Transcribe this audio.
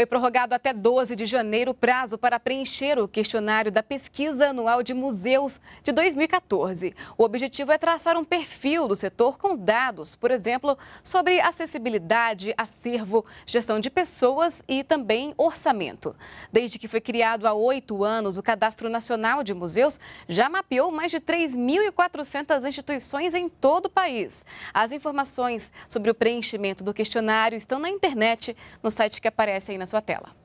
Foi prorrogado até 12 de janeiro o prazo para preencher o questionário da Pesquisa Anual de Museus de 2014. O objetivo é traçar um perfil do setor com dados, por exemplo, sobre acessibilidade, acervo, gestão de pessoas e também orçamento. Desde que foi criado há oito anos, o Cadastro Nacional de Museus já mapeou mais de 3.400 instituições em todo o país. As informações sobre o preenchimento do questionário estão na internet, no site que aparece aí na sua tela.